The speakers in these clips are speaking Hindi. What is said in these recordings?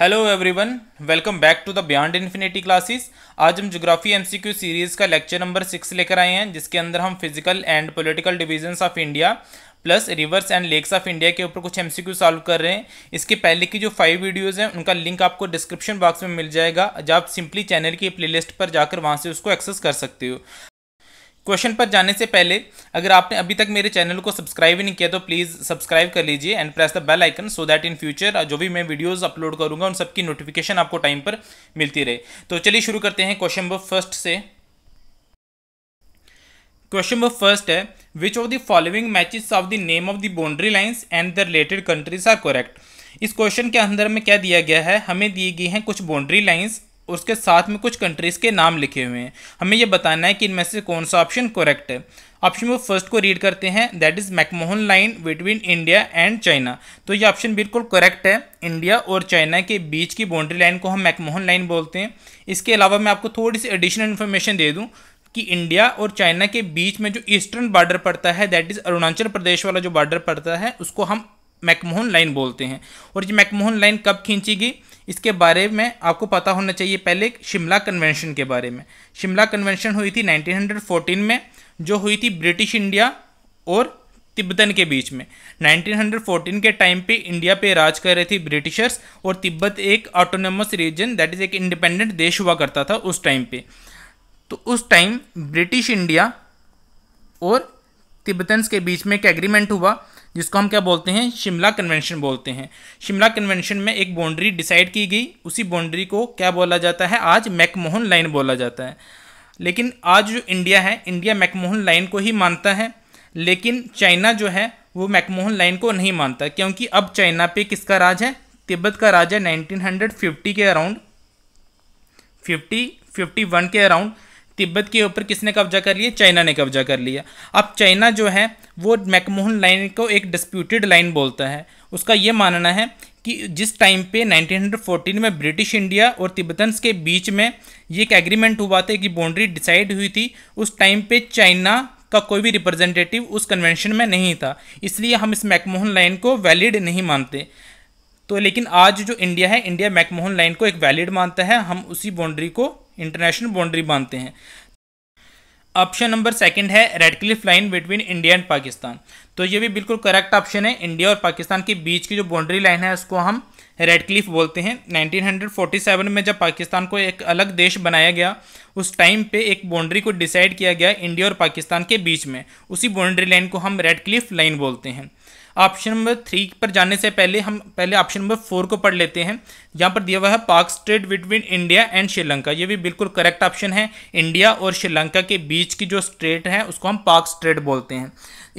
Hello everyone welcome back to the beyond infinity classes आज हम ज्योग्राफी एमसीक्यू सीरीज़ का लेक्चर नंबर सिक्स लेकर आए हैं जिसके अंदर हम physical and political divisions of India plus rivers and lakes of India के ऊपर कुछ एमसीक्यू सॉल्व कर रहे हैं इसके पहले की जो फाइव वीडियोज़ हैं उनका लिंक आपको डिस्क्रिप्शन बॉक्स में मिल जाएगा जब आप सिंपली चैनल की प्ले पर जाकर वहाँ से उसको एक्सेस कर सकते हो क्वेश्चन पर जाने से पहले अगर आपने अभी तक मेरे चैनल को सब्सक्राइब नहीं किया तो प्लीज़ सब्सक्राइब कर लीजिए and press the bell icon so that in future जो भी मैं वीडियोस अपलोड करूंगा उन सबकी नोटिफिकेशन आपको टाइम पर मिलती रहे तो चलिए शुरू करते हैं क्वेश्चन नंबर फर्स्ट से क्वेश्चन नंबर फर्स्ट है which of the following matches of the name of the boundary lines and the related countries are correct इस क्वेश्चन के अंदर में क्या दिया गया है हमें दी गई हैं कुछ बाउंड्री लाइन्स उसके साथ में कुछ कंट्रीज़ के नाम लिखे हुए हैं हमें यह बताना है कि इनमें से कौन सा ऑप्शन करेक्ट है ऑप्शन वो फर्स्ट को रीड करते हैं that is McMahon line between India and China तो ये ऑप्शन बिल्कुल करेक्ट है इंडिया और चाइना के बीच की बाउंड्री लाइन को हम मैकमोहन लाइन बोलते हैं इसके अलावा मैं आपको थोड़ी सी एडिशनल इन्फॉर्मेशन दे दूँ कि इंडिया और चाइना के बीच में जो ईस्टर्न बॉर्डर पड़ता है दैट इज़ अरुणाचल प्रदेश वाला जो बॉर्डर पड़ता है उसको हम मैकमोहन लाइन बोलते हैं और ये मैकमोहन लाइन कब खींची गई इसके बारे में आपको पता होना चाहिए पहले शिमला कन्वेंशन के बारे में शिमला कन्वेंशन हुई थी 1914 में जो हुई थी ब्रिटिश इंडिया और तिब्बतन के बीच में 1914 के टाइम पे इंडिया पे राज कर रहे थे ब्रिटिशर्स और तिब्बत एक ऑटोनमस रीजन दैट इज़ एक इंडिपेंडेंट देश हुआ करता था उस टाइम पे तो उस टाइम ब्रिटिश इंडिया और तिब्बतन के बीच में एक एग्रीमेंट हुआ जिसको हम क्या बोलते हैं शिमला कन्वेंशन बोलते हैं शिमला कन्वेंशन में एक बाउंड्री डिसाइड की गई उसी बाउंड्री को क्या बोला जाता है आज मैकमोहन लाइन बोला जाता है लेकिन आज जो इंडिया है इंडिया मैकमोहन लाइन को ही मानता है लेकिन चाइना जो है वो मैकमोहन लाइन को नहीं मानता क्योंकि अब चाइना पे किसका राज है तिब्बत का राज है फिफ्टी के अराउंड फिफ्टी वन के अराउंड तिब्बत के ऊपर किसने कब्जा कर लिया चाइना ने कब्जा कर लिया अब चाइना जो है वो मैकमोहन लाइन को एक डिस्प्यूटेड लाइन बोलता है उसका ये मानना है कि जिस टाइम पे 1914 में ब्रिटिश इंडिया और तिब्बतन्स के बीच में ये एक एग्रीमेंट हुआ था कि बाउंड्री डिसाइड हुई थी उस टाइम पे चाइना का कोई भी रिप्रेजेंटेटिव उस कन्वेंशन में नहीं था इसलिए हम इस मैकमोहन लाइन को वैलिड नहीं मानते तो लेकिन आज जो इंडिया है इंडिया मैकमोहन लाइन को एक वैलिड मानता है हम उसी बाउंड्री को इंटरनेशनल बाउंड्री मानते हैं ऑप्शन नंबर सेकंड है Radcliffe line between India and Pakistan तो ये भी बिल्कुल करेक्ट ऑप्शन है इंडिया और पाकिस्तान के बीच की जो बाउंड्री लाइन है उसको हम रेड क्लिफ बोलते हैं 1947 में जब पाकिस्तान को एक अलग देश बनाया गया उस टाइम पे एक बाउंड्री को डिसाइड किया गया इंडिया और पाकिस्तान के बीच में उसी बाउंड्री लाइन को हम रेड क्लिफ लाइन बोलते हैं ऑप्शन नंबर थ्री पर जाने से पहले हम पहले ऑप्शन नंबर फोर को पढ़ लेते हैं यहाँ पर दिया हुआ है Palk strait between India and Sri Lanka ये भी बिल्कुल करेक्ट ऑप्शन है इंडिया और श्रीलंका के बीच की जो स्टेट है उसको हम पाक स्टेट बोलते हैं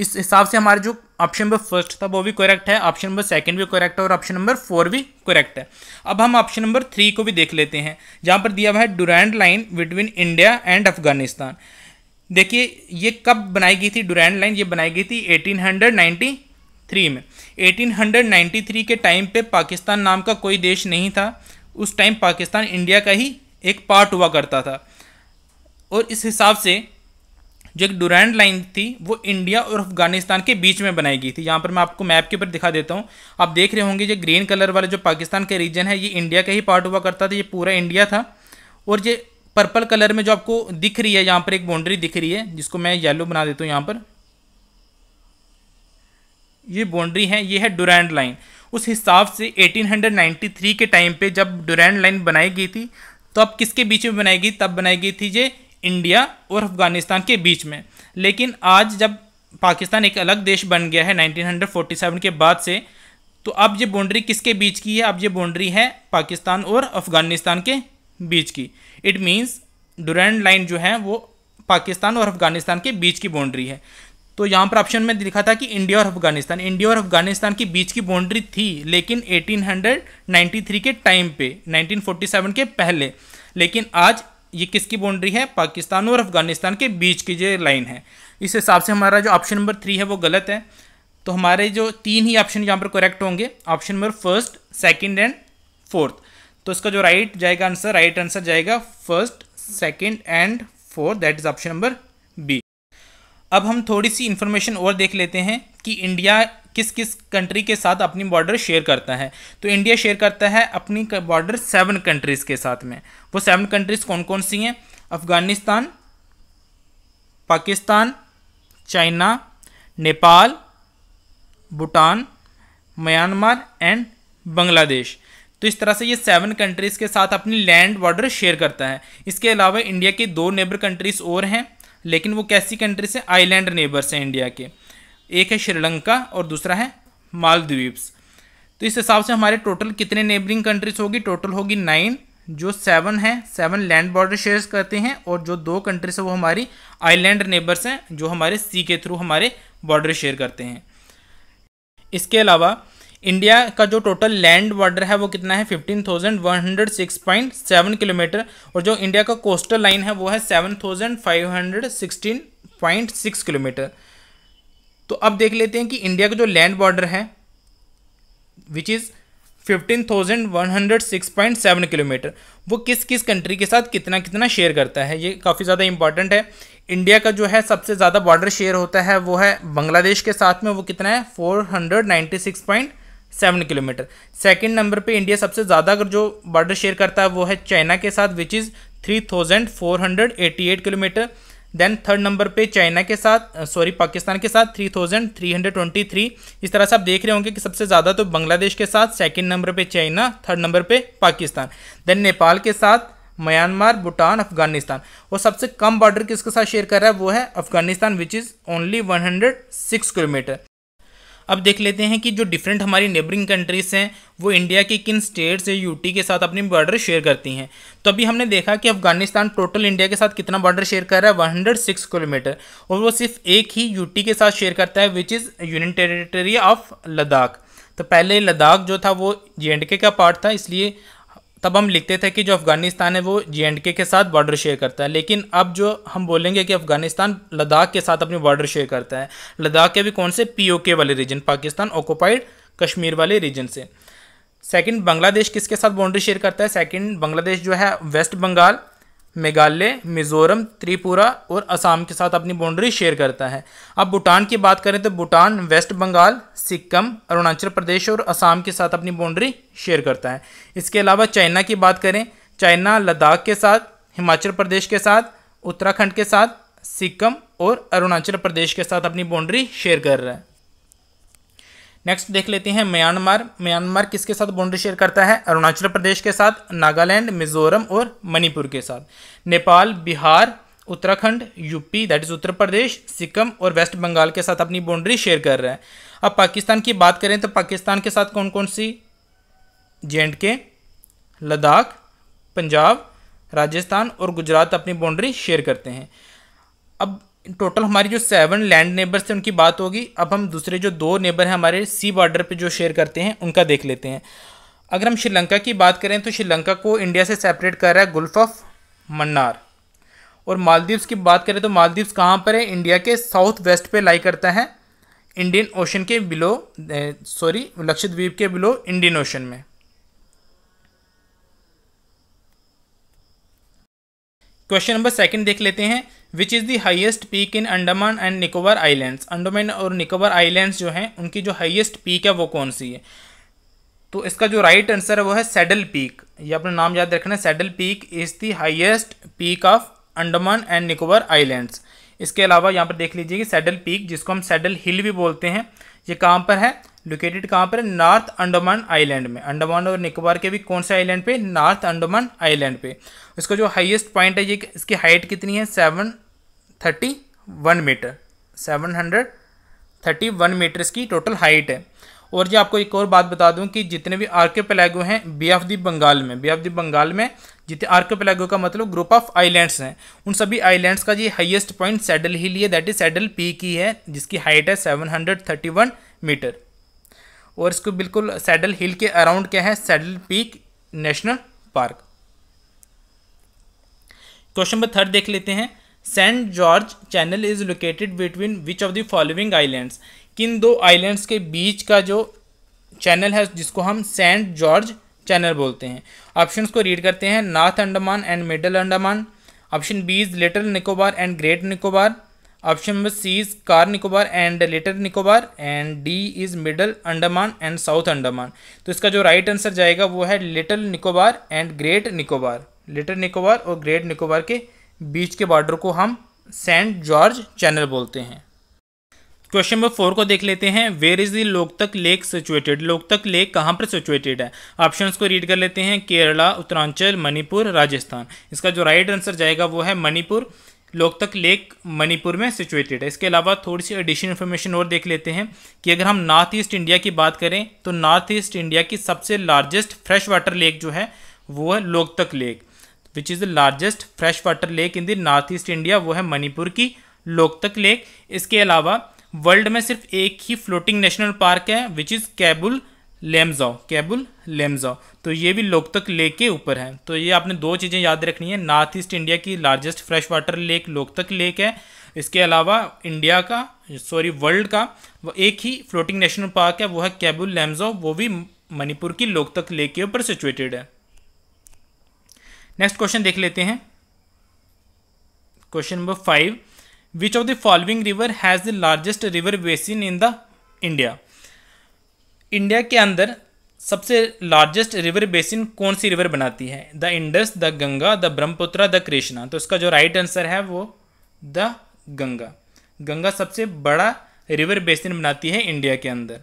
इस हिसाब से हमारे जो ऑप्शन नंबर फर्स्ट था वो भी करेक्ट है ऑप्शन नंबर सेकंड भी करेक्ट है और ऑप्शन नंबर फोर भी करेक्ट है अब हम ऑप्शन नंबर थ्री को भी देख लेते हैं जहाँ पर दिया हुआ है Durand line between India and Afghanistan देखिए ये कब बनाई गई थी डुरैंड लाइन ये बनाई गई थी 1893 थ्री में 1893 के टाइम पे पाकिस्तान नाम का कोई देश नहीं था उस टाइम पाकिस्तान इंडिया का ही एक पार्ट हुआ करता था और इस हिसाब से जो एक डुरैंड लाइन थी वो इंडिया और अफगानिस्तान के बीच में बनाई गई थी यहाँ पर मैं आपको मैप के ऊपर दिखा देता हूँ आप देख रहे होंगे जो ग्रीन कलर वाला जो पाकिस्तान का रीजन है ये इंडिया का ही पार्ट हुआ करता था ये पूरा इंडिया था और ये पर्पल कलर में जो आपको दिख रही है यहाँ पर एक बाउंड्री दिख रही है जिसको मैं येलो बना देता हूँ यहाँ पर ये बाउंड्री है ये है डुरैंड लाइन उस हिसाब से 1893 के टाइम पे जब डुरैंड लाइन बनाई गई थी तो अब किसके बीच में बनाई गई तब बनाई गई थी ये इंडिया और अफगानिस्तान के बीच में लेकिन आज जब पाकिस्तान एक अलग देश बन गया है 1947 के बाद से तो अब ये बाउंड्री किसके बीच की है अब ये बाउंड्री है पाकिस्तान और अफगानिस्तान के बीच की इट मीन्स डुरैंड लाइन जो है वो पाकिस्तान और अफगानिस्तान के बीच की बाउंड्री है तो यहाँ पर ऑप्शन में लिखा था कि इंडिया और अफगानिस्तान इंडिया और अफगानिस्तान के बीच की बाउंड्री थी लेकिन 1893 के टाइम पे 1947 के पहले लेकिन आज ये किसकी बाउंड्री है पाकिस्तान और अफगानिस्तान के बीच की जो लाइन है इस हिसाब से हमारा जो ऑप्शन नंबर थ्री है वो गलत है तो हमारे जो तीन ही ऑप्शन यहाँ पर करेक्ट होंगे option number first second and fourth तो इसका जो राइट right जाएगा आंसर राइट आंसर जाएगा first second and fourth that is option number अब हम थोड़ी सी इन्फॉर्मेशन और देख लेते हैं कि इंडिया किस किस कंट्री के साथ अपनी बॉर्डर शेयर करता है तो इंडिया शेयर करता है अपनी बॉर्डर सेवन कंट्रीज़ के साथ में वो सेवन कंट्रीज़ कौन कौन सी हैं Afghanistan Pakistan China Nepal Bhutan Myanmar and Bangladesh तो इस तरह से ये सेवन कंट्रीज़ के साथ अपनी लैंड बॉर्डर शेयर करता है इसके अलावा इंडिया के दो नेबर कंट्रीज़ और हैं लेकिन वो कैसी कंट्री से आइलैंड नेबर्स हैं इंडिया के एक है श्रीलंका और दूसरा है मालदीव्स तो इस हिसाब से हमारे टोटल कितने नेबरिंग कंट्रीज होगी टोटल होगी नाइन जो सेवन है सेवन लैंड बॉर्डर शेयर्स करते हैं और जो दो कंट्रीज हैं वो हमारी आइलैंड नेबर्स हैं जो हमारे सी के थ्रू हमारे बॉर्डर शेयर करते हैं इसके अलावा इंडिया का जो टोटल लैंड बॉर्डर है वो कितना है fifteen thousand one hundred six point seven kilometre और जो इंडिया का कोस्टल लाइन है वो है seven thousand five hundred sixteen point six kilometre तो अब देख लेते हैं कि इंडिया का जो लैंड बॉर्डर है which is fifteen thousand one hundred six point seven kilometre वो किस किस कंट्री के साथ कितना कितना शेयर करता है ये काफ़ी ज़्यादा इंपॉर्टेंट है इंडिया का जो है सबसे ज़्यादा बॉर्डर शेयर होता है वो है बांग्लादेश के साथ में वो कितना है four hundred ninety six point seven kilometre second number पे इंडिया सबसे ज़्यादा अगर जो बॉर्डर शेयर करता है वो है चाइना के साथ which is three thousand four hundred eighty eight kilometre then third number पे चाइना के साथ सॉरी पाकिस्तान के साथ three thousand three hundred twenty three इस तरह से आप देख रहे होंगे कि सबसे ज़्यादा तो बांग्लादेश के साथ सेकेंड नंबर पे चाइना थर्ड नंबर पे पाकिस्तान देन नेपाल के साथ म्यांमार भूटान अफगानिस्तान और सबसे कम बॉर्डर किसके साथ शेयर कर रहा है वो है Afghanistan which is only six kilometre अब देख लेते हैं कि जो डिफरेंट हमारी नेबरिंग कंट्रीज़ हैं वो इंडिया के किन स्टेट्स या यूटी के साथ अपनी बॉर्डर शेयर करती हैं तो अभी हमने देखा कि अफगानिस्तान टोटल इंडिया के साथ कितना बॉर्डर शेयर कर रहा है 106 किलोमीटर और वो सिर्फ एक ही यूटी के साथ शेयर करता है which is union territory of Ladakh तो पहले लद्दाख जो था वो जे का पार्ट था इसलिए तब हम लिखते थे कि जो अफ़गानिस्तान है वो जे एंड के के साथ बॉर्डर शेयर करता है लेकिन अब जो हम बोलेंगे कि अफ़गानिस्तान लद्दाख के साथ अपनी बॉर्डर शेयर करता है लद्दाख के भी कौन से पी ओ के वाले रीजन पाकिस्तान ऑक्यूपाइड कश्मीर वाले रीजन से सेकंड बांग्लादेश किसके साथ बाउंड्री शेयर करता है सेकंड बांग्लादेश जो है वेस्ट बंगाल मेघालय मिज़ोरम त्रिपुरा और असम के साथ अपनी बाउंड्री शेयर करता है अब भूटान की बात करें तो भूटान वेस्ट बंगाल सिक्किम अरुणाचल प्रदेश और असम के साथ अपनी बाउंड्री शेयर करता है इसके अलावा चाइना की बात करें चाइना लद्दाख के साथ हिमाचल प्रदेश के साथ उत्तराखंड के साथ सिक्किम और अरुणाचल प्रदेश के साथ अपनी बाउंड्री शेयर कर रहा है नेक्स्ट देख लेते हैं म्यांमार म्यांमार किसके साथ बाउंड्री शेयर करता है अरुणाचल प्रदेश के साथ नागालैंड मिजोरम और मणिपुर के साथ Nepal Bihar Uttarakhand UP that is Uttar Pradesh Sikkim और वेस्ट बंगाल के साथ अपनी बाउंड्री शेयर कर रहा है अब पाकिस्तान की बात करें तो पाकिस्तान के साथ कौन कौन सी जे एंड के लद्दाख पंजाब राजस्थान और गुजरात अपनी बाउंड्री शेयर करते हैं अब टोटल हमारी जो सेवन लैंड नेबर्स थे उनकी बात होगी अब हम दूसरे जो दो नेबर हैं हमारे सी बॉर्डर पे जो शेयर करते हैं उनका देख लेते हैं अगर हम श्रीलंका की बात करें तो श्रीलंका को इंडिया से सेपरेट कर रहा है गुल्फ ऑफ मन्नार और मालदीव्स की बात करें तो मालदीव्स कहाँ पर है इंडिया के साउथ वेस्ट पर लाई करता है इंडियन ओशन के बिलो सॉरी लक्षद्वीप के बिलो इंडियन ओशन में क्वेश्चन नंबर सेकंड देख लेते हैं which is the highest peak in Andaman and Nicobar islands Andaman और निकोबार आइलैंड्स जो हैं उनकी जो हाईएस्ट पीक है वो कौन सी है तो इसका जो राइट right आंसर है वो है सैडल पीक ये अपना नाम याद रखना saddle peak is the highest peak of Andaman and Nicobar islands इसके अलावा यहाँ पर देख लीजिए कि सैडल पीक जिसको हम सैडल हिल भी बोलते हैं ये कहाँ पर है लोकेटेड कहाँ पर नॉर्थ अंडमान आइलैंड में अंडमान और निकोबार के भी कौन से आइलैंड पे नॉर्थ अंडमान आइलैंड पे इसका जो हाईएस्ट पॉइंट है ये इसकी हाइट कितनी है seven thirty one metre seven hundred thirty one metre इसकी टोटल हाइट है और जी आपको एक और बात बता दूं कि जितने भी आर्के पेलैगो हैं बे ऑफ दी बंगाल में बे ऑफ दी बंगाल में जितने आर्के पेलैगो का मतलब ग्रुप ऑफ आइलैंड्स हैं उन सभी आइलैंड्स का जी हाईएस्ट पॉइंट सैडल हिल है दैट इज सैडल पीक ही है जिसकी हाइट है seven hundred thirty one metre और इसको बिल्कुल सैडल हिल के अराउंड क्या है saddle peak national park question number third देख लेते हैं Saint George channel is located between which of the following islands किन दो आइलैंड्स के बीच का जो चैनल है जिसको हम सेंट जॉर्ज चैनल बोलते हैं ऑप्शन को रीड करते हैं north Andaman and middle Andaman option B is little Nicobar and great Nicobar option number C is car Nicobar and letter Nicobar and D is middle Andaman and south Andaman तो इसका जो राइट आंसर जाएगा वो है little Nicobar and great Nicobar little Nicobar और ग्रेट निकोबार के बीच के बॉर्डर को हम सेंट जॉर्ज चैनल बोलते हैं क्वेश्चन नंबर फोर को देख लेते हैं where is the Loktak lake situated Loktak lake कहाँ पर सिचुएटेड है ऑप्शंस को रीड कर लेते हैं केरला उत्तरांचल मणिपुर राजस्थान इसका जो राइट आंसर जाएगा वो है मणिपुर लोकतक लेक मणिपुर में सिचुएटेड है इसके अलावा थोड़ी सी एडिशनल इन्फॉर्मेशन और देख लेते हैं कि अगर हम नॉर्थ ईस्ट इंडिया की बात करें तो नॉर्थ ईस्ट इंडिया की सबसे लार्जेस्ट फ्रेश वाटर लेक जो है वो है Loktak lake which is the largest fresh water lake in the north east India वो है मणिपुर की लोकतक लेक इसके अलावा वर्ल्ड में सिर्फ एक ही फ्लोटिंग नेशनल पार्क है विच इज़ कैबुल लेमजाओ कैबुल लेमजाओ तो ये भी लोकतक लेक के ऊपर है तो ये आपने दो चीज़ें याद रखनी है नॉर्थ ईस्ट इंडिया की largest fresh water lake Loktak lake है इसके अलावा इंडिया का सॉरी वर्ल्ड का वो एक ही फ्लोटिंग नेशनल पार्क है वो है कैबुल लेम्जाओ वो भी मणिपुर की लोकतक लेक के ऊपर सिचुएटेड है नेक्स्ट क्वेश्चन देख लेते हैं question number five which of the following river has the largest river basin in the India India के अंदर सबसे लार्जेस्ट रिवर बेसिन कौन सी रिवर बनाती है the Indus the Ganga the Brahmaputra the Krishna तो इसका जो राइट आंसर है वो द गंगा गंगा सबसे बड़ा रिवर बेसिन बनाती है इंडिया के अंदर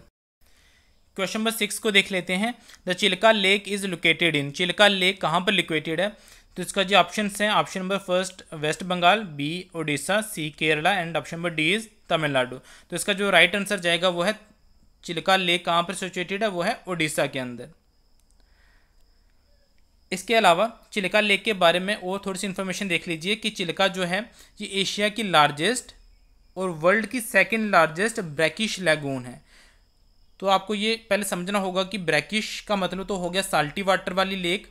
क्वेश्चन नंबर सिक्स को देख लेते हैं the Chilika lake is located in Chilika lake कहाँ पर लोकेटेड है तो इसका जो ऑप्शन है option number first west Bengal B Odisha C Kerala and option number D is Tamil Nadu तो इसका जो राइट आंसर जाएगा वो है चिल्का लेक कहाँ पर सिचुएटेड है वो है उड़ीसा के अंदर इसके अलावा चिल्का लेक के बारे में और थोड़ी सी इन्फॉर्मेशन देख लीजिए कि चिल्का जो है ये एशिया की लार्जेस्ट और वर्ल्ड की सेकेंड लार्जेस्ट ब्रैकिश लैगून है तो आपको ये पहले समझना होगा कि ब्रैकिश का मतलब तो हो गया साल्टी वाटर वाली लेक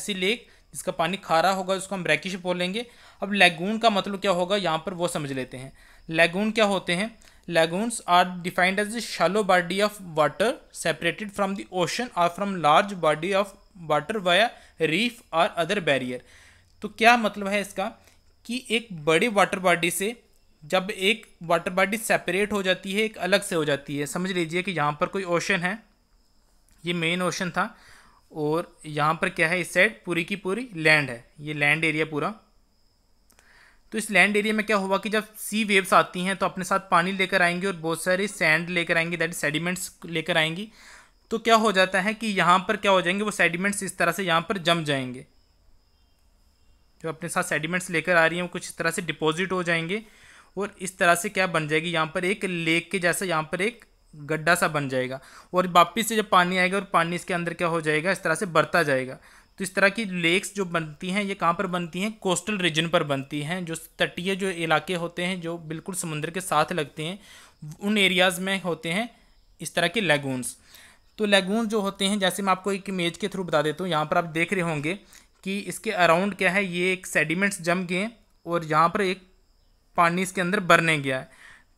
ऐसी लेक जिसका पानी खारा होगा उसको हम ब्रैकिश बोलेंगे अब लैगून का मतलब क्या होगा यहाँ पर वो समझ लेते हैं लैगून क्या होते हैं Lagoons are defined as a shallow body of water separated from the ocean or from large body of water via reef or other barrier. तो क्या मतलब है इसका कि एक बड़े वाटर बॉडी से जब एक वाटर बॉडी सेपरेट हो जाती है एक अलग से हो जाती है समझ लीजिए कि यहाँ पर कोई ओशन है ये मेन ओशन था और यहाँ पर क्या है इस साइड पूरी की पूरी लैंड है ये लैंड एरिया पूरा तो इस लैंड एरिया में क्या होगा कि जब सी वेव्स आती हैं तो अपने साथ पानी लेकर आएंगी और बहुत सारे सैंड लेकर आएंगी दैट सेडिमेंट्स लेकर आएंगी तो क्या हो जाता है कि यहाँ पर क्या हो जाएंगे वो सेडिमेंट्स इस तरह से यहाँ पर जम जाएंगे जो अपने साथ सेडिमेंट्स लेकर आ रही हैं वो कुछ इस तरह से डिपॉजिट हो जाएंगे और इस तरह से क्या बन जाएगी यहाँ पर एक लेक के जैसा यहाँ पर एक गड्ढा सा बन जाएगा और वापिस से जब पानी आएगा और पानी इसके अंदर क्या हो जाएगा इस तरह से बढ़ता जाएगा तो इस तरह की लेक्स जो बनती हैं ये कहाँ पर बनती हैं कोस्टल रीजन पर बनती हैं जो तटीय जो इलाके होते हैं जो बिल्कुल समुद्र के साथ लगते हैं उन एरियाज़ में होते हैं इस तरह के लेगून्स तो लेगून जो होते हैं जैसे मैं आपको एक इमेज के थ्रू बता देता हूँ यहाँ पर आप देख रहे होंगे कि इसके अराउंड क्या है ये एक सेडिमेंट्स जम गए और यहाँ पर एक पानी इसके अंदर बरने गया है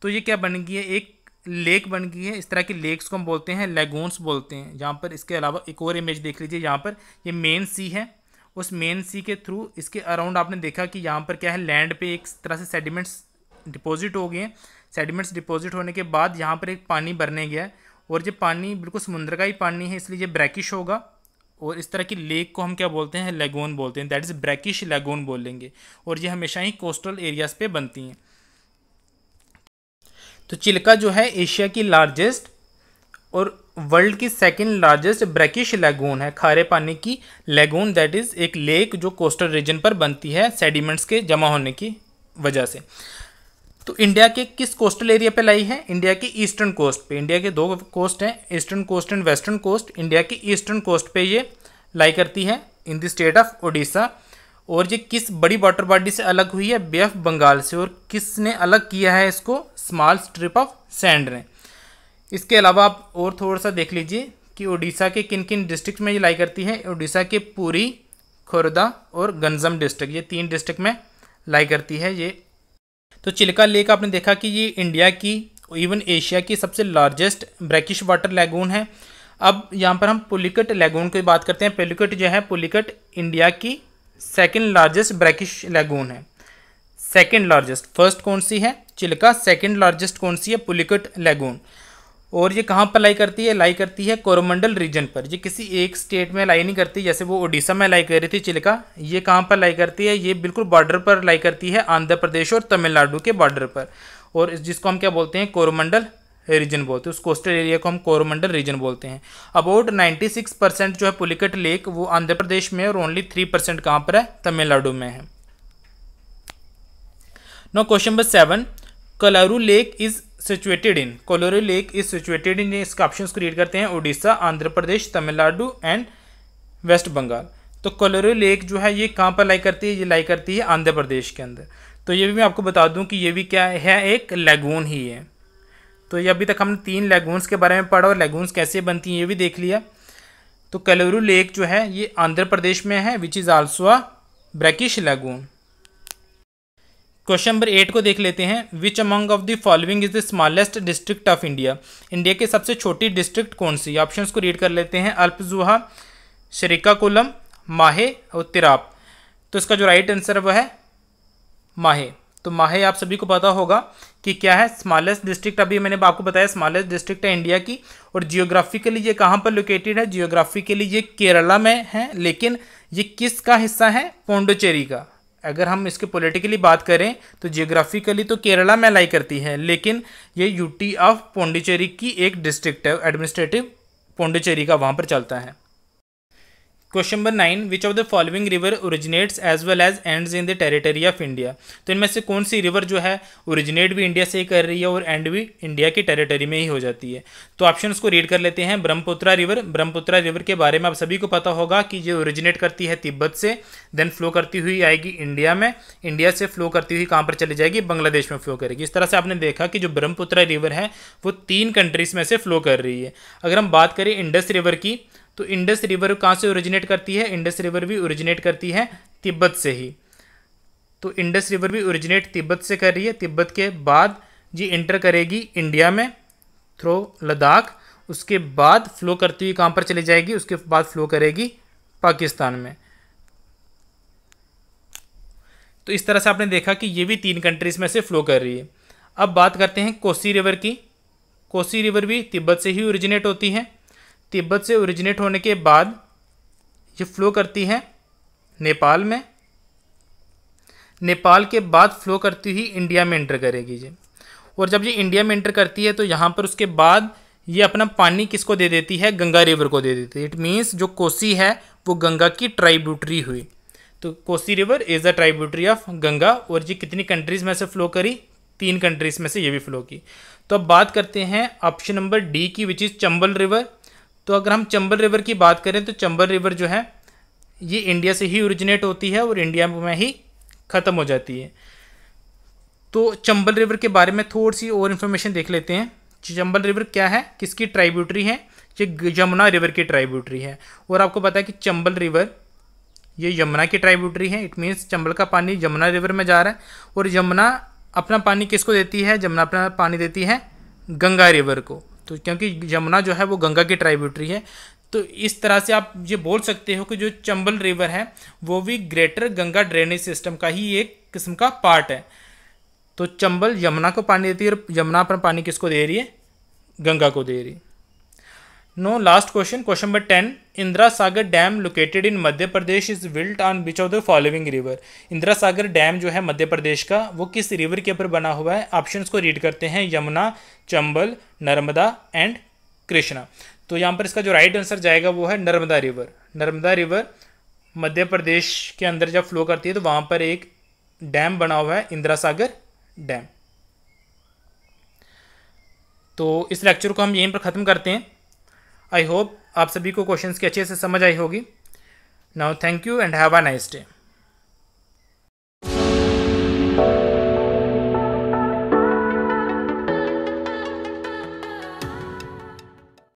तो ये क्या बन गई है एक लेक बन गई है इस तरह की लेक्स को हम बोलते हैं लेगोन्स बोलते हैं जहाँ पर इसके अलावा एक और इमेज देख लीजिए यहाँ पर ये मेन सी है उस मेन सी के थ्रू इसके अराउंड आपने देखा कि यहाँ पर क्या है लैंड पे एक तरह से सेडिमेंट्स डिपॉजिट हो गए हैं सेडिमेंट्स डिपॉजिट होने के बाद यहाँ पर एक पानी भरने गया है और ये पानी बिल्कुल समुद्र का ही पानी है इसलिए ये ब्रैकिश होगा और इस तरह की लेक को हम क्या बोलते हैं लेगोन बोलते हैं दैट इज़ ब्रैकिश लेगोन बोलेंगे और ये हमेशा ही कोस्टल एरियाज़ पर बनती हैं तो चिल्का जो है एशिया की लार्जेस्ट और वर्ल्ड की सेकंड लार्जेस्ट ब्रैकिश लेगून है खारे पानी की लेगून दैट इज़ एक लेक जो कोस्टल रीजन पर बनती है सेडिमेंट्स के जमा होने की वजह से तो इंडिया के किस कोस्टल एरिया पे लाई है इंडिया के ईस्टर्न कोस्ट पे इंडिया के दो कोस्ट हैं eastern coast and western coast India के ईस्टर्न कोस्ट पे ये लाई करती है in the state of Odisha और ये किस बड़ी वाटर बॉडी से अलग हुई है बे ऑफ बंगाल से और किसने अलग किया है इसको स्मॉल स्ट्रिप ऑफ सैंड ने इसके अलावा आप और थोड़ा सा देख लीजिए कि उड़ीसा के किन किन डिस्ट्रिक्ट में ये लाई करती है उड़ीसा के पूरी खुरदा और गंजम डिस्ट्रिक्ट ये तीन डिस्ट्रिक्ट में लाई करती है ये तो चिल्का लेक आपने देखा कि ये इंडिया की इवन एशिया की सबसे लार्जेस्ट ब्रैकिश वाटर लैगून है अब यहाँ पर हम पुलिकट लैगून की बात करते हैं पुलिकट जो है पुलिकट इंडिया की सेकेंड लार्जेस्ट ब्रैकिश लैगून है सेकेंड लार्जेस्ट फर्स्ट कौन सी है चिल्का सेकेंड लार्जेस्ट कौन सी है पुलिकट लैगून और ये कहाँ पर लाई करती है लाई करती है कोरोमंडल रीजन पर ये किसी एक स्टेट में लाई नहीं करती जैसे वो ओडिशा में लाई कर रही थी चिल्का ये कहाँ पर लाई करती है ये बिल्कुल बॉर्डर पर लाई करती है आंध्र प्रदेश और तमिलनाडु के बॉर्डर पर और जिसको हम क्या बोलते हैं कोरोमंडल रीजन बोलते हैं उस कोस्टल एरिया को हम कोरोमंडल रीजन बोलते हैं अबाउट 96 परसेंट जो है पुलिकट लेक वो आंध्र प्रदेश में और ओनली थ्री परसेंट कहाँ पर है तमिलनाडु में है no question number seven Kolleru lake is situated in Kolleru lake is situated in इसका ऑप्शन क्रिएट करते हैं उड़ीसा आंध्र प्रदेश तमिलनाडु एंड वेस्ट बंगाल तो कोलोरू लेक जो है ये कहाँ पर लाई करती है ये लाई करती है आंध्र प्रदेश के अंदर तो ये भी मैं आपको बता दूं कि ये भी क्या है एक लेगून ही है तो ये अभी तक हमने तीन लेगून्स के बारे में पढ़ा और लेगून्स कैसे बनती हैं ये भी देख लिया तो कलोरू लेक जो है ये आंध्र प्रदेश में है which is also a brackish lagoon question number eight को देख लेते हैं which among of the following is the smallest district of India India के सबसे छोटी डिस्ट्रिक्ट कौन सी ऑप्शंस को रीड कर लेते हैं अल्पजुहा श्रीकाकुलम माहे और तिराप तो इसका जो राइट आंसर वह है माहे तो माहे आप सभी को पता होगा कि क्या है स्मॉलेस्ट डिस्ट्रिक्ट अभी मैंने आपको बताया स्मॉलेस्ट डिस्ट्रिक्ट है इंडिया की और जियोग्राफिकली ये कहाँ पर लोकेटेड है जियोग्राफिकली ये केरला में है लेकिन ये किस का हिस्सा है पोंडोचेरी का अगर हम इसके पॉलिटिकली बात करें तो जियोग्राफिकली तो केरला में लाई करती है लेकिन ये यूटी ऑफ पोंडीचेरी की एक डिस्ट्रिक्ट है एडमिनिस्ट्रेटिव पोंडीचेरी का वहाँ पर चलता है question number nine which of the following river originates as well as ends in the territory of India तो इनमें से कौन सी रिवर जो है ओरिजिनेट भी इंडिया से ही कर रही है और एंड भी इंडिया की टेरिटरी में ही हो जाती है तो ऑप्शन को रीड कर लेते हैं ब्रह्मपुत्रा रिवर ब्रह्मपुत्रा रिवर के बारे में आप सभी को पता होगा कि ये ओरिजिनेट करती है तिब्बत से देन फ्लो करती हुई आएगी इंडिया में इंडिया से फ्लो करती हुई कहाँ पर चली जाएगी बांग्लादेश में फ्लो करेगी इस तरह से आपने देखा कि जो ब्रह्मपुत्रा रिवर है वो तीन कंट्रीज में से फ्लो कर रही है अगर हम बात करें इंडस रिवर की तो इंडस रिवर कहाँ से ओरिजिनेट करती है इंडस रिवर भी ओरिजिनेट करती है तिब्बत से ही तो इंडस रिवर भी ओरिजिनेट तिब्बत से कर रही है तिब्बत के बाद जी इंटर करेगी इंडिया में थ्रो लद्दाख उसके बाद फ्लो करती हुई कहाँ पर चली जाएगी उसके बाद फ्लो करेगी पाकिस्तान में तो इस तरह से आपने देखा कि ये भी तीन कंट्रीज़ में से फ्लो कर रही है अब बात करते हैं कोसी रिवर की कोसी रिवर भी तिब्बत से ही ओरिजिनेट होती है तिब्बत से ओरिजिनेट होने के बाद ये फ्लो करती है नेपाल में नेपाल के बाद फ्लो करती हुई इंडिया में एंटर करेगी ये और जब ये इंडिया में एंटर करती है तो यहाँ पर उसके बाद ये अपना पानी किसको दे देती है गंगा रिवर को दे देती है इट मीन्स जो कोसी है वो गंगा की ट्राइब्यूटरी हुई तो Kosi river is the tributary of Ganga और ये कितनी कंट्रीज़ में से फ्लो करी तीन कंट्रीज़ में से ये भी फ्लो की तो अब बात करते हैं ऑप्शन नंबर डी की विच इज़ चंबल रिवर तो अगर हम चंबल रिवर की बात करें तो चंबल रिवर जो है ये इंडिया से ही ओरिजिनेट होती है और इंडिया में ही ख़त्म हो जाती है तो चंबल रिवर के बारे में थोड़ी सी और इन्फॉर्मेशन देख लेते हैं चंबल रिवर क्या है किसकी ट्राइब्यूटरी है ये यमुना रिवर की ट्राइब्यूटरी है और आपको पता है कि चंबल रिवर ये यमुना की ट्राइब्यूटरी है इट मीन्स चंबल का पानी यमुना रिवर में जा रहा है और यमुना अपना पानी किसको देती है यमुना अपना पानी देती है गंगा रिवर को तो क्योंकि यमुना जो है वो गंगा की ट्राइब्यूटरी है तो इस तरह से आप ये बोल सकते हो कि जो चंबल रिवर है वो भी ग्रेटर गंगा ड्रेनेज सिस्टम का ही एक किस्म का पार्ट है तो चंबल यमुना को पानी देती है और यमुना पर पानी किसको दे रही है गंगा को दे रही है no last question question number ten Indira Sagar dam located in Madhya Pradesh is built on which of the following river Indira Sagar dam जो है मध्य प्रदेश का वो किस रिवर के ऊपर बना हुआ है ऑप्शंस को रीड करते हैं यमुना चंबल नर्मदा एंड कृष्णा तो यहाँ पर इसका जो राइट आंसर जाएगा वो है नर्मदा रिवर नर्मदा रिवर मध्य प्रदेश के अंदर जब फ्लो करती है तो वहाँ पर एक डैम बना हुआ है इंदिरा सागर डैम तो इस लेक्चर को हम यहीं पर ख़त्म करते हैं आई होप आप सभी को क्वेश्चंस की अच्छे से समझ आई होगी now thank you and have a nice day